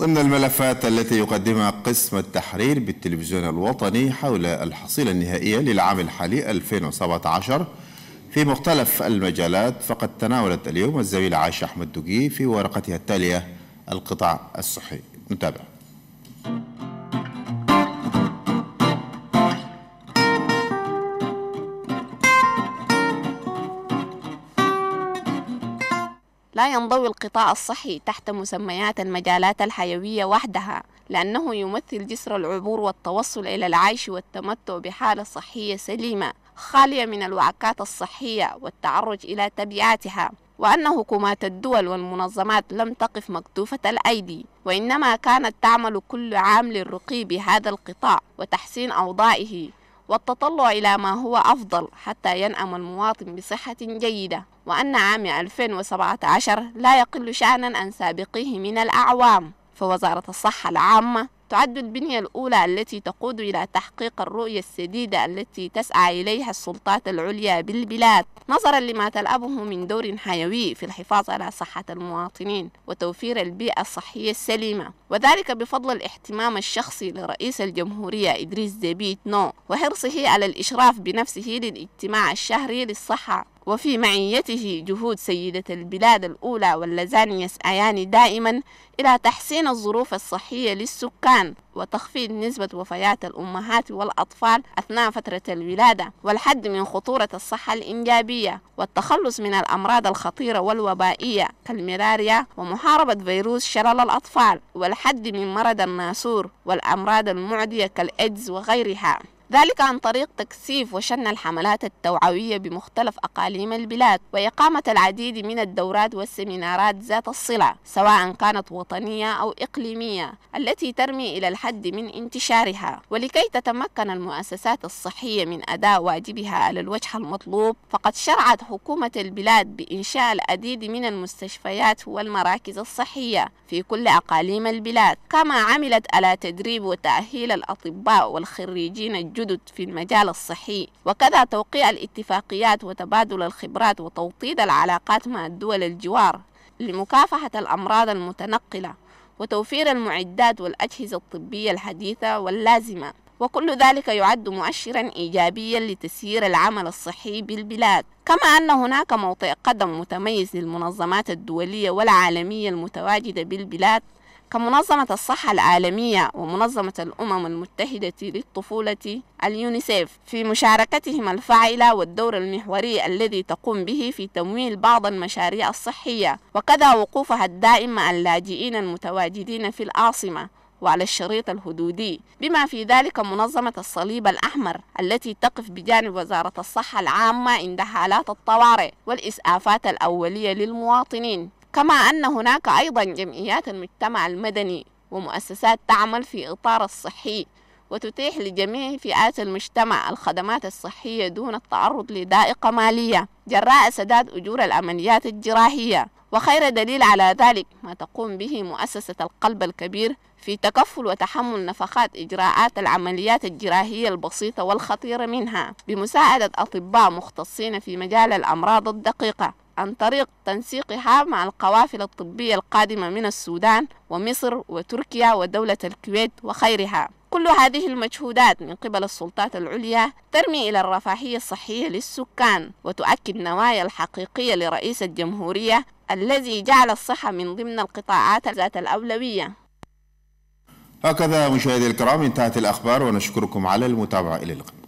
ضمن الملفات التي يقدمها قسم التحرير بالتلفزيون الوطني حول الحصيلة النهائية للعام الحالي 2017 في مختلف المجالات فقد تناولت اليوم الزميلة عائشة أحمد دقي في ورقتها التالية القطاع الصحي نتابع لا ينضوي القطاع الصحي تحت مسميات المجالات الحيوية وحدها لأنه يمثل جسر العبور والتوصل إلى العيش والتمتع بحالة صحية سليمة خالية من الوعكات الصحية والتعرج إلى تبعاتها وأن حكومات الدول والمنظمات لم تقف مكتوفة الأيدي وإنما كانت تعمل كل عام للرقي بهذا القطاع وتحسين أوضاعه والتطلع إلى ما هو أفضل حتى ينأم المواطن بصحة جيدة وأن عام 2017 لا يقل شأنا عن سابقيه من الأعوام فوزارة الصحة العامة تعد البنية الأولى التي تقود إلى تحقيق الرؤية السديدة التي تسعى إليها السلطات العليا بالبلاد نظرا لما تلعبه من دور حيوي في الحفاظ على صحة المواطنين وتوفير البيئة الصحية السليمة وذلك بفضل الاهتمام الشخصي لرئيس الجمهورية إدريس ديبيت نو وحرصه على الإشراف بنفسه للاجتماع الشهري للصحة وفي معيته جهود سيدة البلاد الأولى واللذان يسعيان دائما إلى تحسين الظروف الصحية للسكان وتخفيض نسبة وفيات الأمهات والأطفال أثناء فترة الولادة والحد من خطورة الصحة الإنجابية والتخلص من الأمراض الخطيرة والوبائية كالملاريا ومحاربة فيروس شلل الأطفال والحد من مرض الناسور والأمراض المعدية كالإيدز وغيرها ذلك عن طريق تكثيف وشن الحملات التوعوية بمختلف أقاليم البلاد وإقامة العديد من الدورات والسيمينارات ذات الصلة سواء كانت وطنية أو إقليمية التي ترمي إلى الحد من انتشارها ولكي تتمكن المؤسسات الصحية من أداء واجبها على الوجه المطلوب فقد شرعت حكومة البلاد بإنشاء العديد من المستشفيات والمراكز الصحية في كل أقاليم البلاد كما عملت على تدريب وتأهيل الأطباء والخريجين الجدد في المجال الصحي وكذا توقيع الاتفاقيات وتبادل الخبرات وتوطيد العلاقات مع الدول الجوار لمكافحة الأمراض المتنقلة وتوفير المعدات والأجهزة الطبية الحديثة واللازمة وكل ذلك يعد مؤشرا إيجابيا لتسيير العمل الصحي بالبلاد كما أن هناك موطئ قدم متميز للمنظمات الدولية والعالمية المتواجدة بالبلاد كمنظمة الصحة العالمية ومنظمة الأمم المتحدة للطفولة اليونيسيف في مشاركتهم الفاعلة والدور المحوري الذي تقوم به في تمويل بعض المشاريع الصحية وكذا وقوفها الدائم مع اللاجئين المتواجدين في العاصمة وعلى الشريط الحدودي بما في ذلك منظمة الصليب الأحمر التي تقف بجانب وزارة الصحة العامة عند حالات الطوارئ والإسعافات الأولية للمواطنين كما أن هناك أيضا جمعيات المجتمع المدني ومؤسسات تعمل في إطار الصحي وتتيح لجميع فئات المجتمع الخدمات الصحية دون التعرض لذائقة مالية جراء سداد أجور العمليات الجراحية وخير دليل على ذلك ما تقوم به مؤسسة القلب الكبير في تكفل وتحمل نفقات إجراءات العمليات الجراحية البسيطة والخطيرة منها بمساعدة أطباء مختصين في مجال الأمراض الدقيقة عن طريق تنسيقها مع القوافل الطبية القادمة من السودان ومصر وتركيا ودولة الكويت وخيرها كل هذه المجهودات من قبل السلطات العليا ترمي إلى الرفاهية الصحية للسكان وتؤكد نوايا الحقيقية لرئيس الجمهورية الذي جعل الصحة من ضمن القطاعات ذات الأولوية هكذا مشاهدي الكرام انتهت الأخبار ونشكركم على المتابعة إلى اللقاء